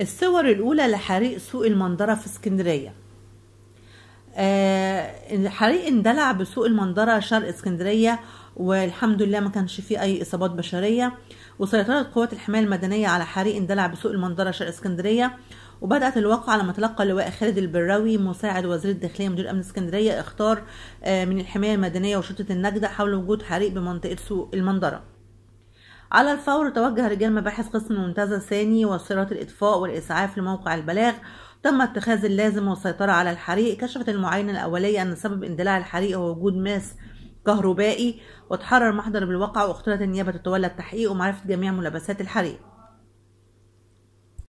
الصور الأولى لحريق سوق المندرة في اسكندرية الحريق آه، اندلع بسوق المندرة شرق اسكندرية والحمد لله ما كانش فيه أي إصابات بشرية وسيطرت قوات الحماية المدنية على حريق اندلع بسوق المندرة شرق اسكندرية وبدأت الواقعة لما تلقى اللواء خالد البراوي مساعد وزير الداخلية مدير أمن اسكندرية اختار آه، من الحماية المدنية وشرطة النجدة حول وجود حريق بمنطقة سوق المندرة على الفور توجه رجال مباحث قسم المنتزه الثاني وسيارات الإطفاء والإسعاف لموقع البلاغ تم اتخاذ اللازم والسيطرة على الحريق كشفت المعاينة الأولية أن سبب اندلاع الحريق هو وجود ماس كهربائي وتحرر محضر بالواقع واختلت النيابة تتولى التحقيق ومعرفة جميع ملابسات الحريق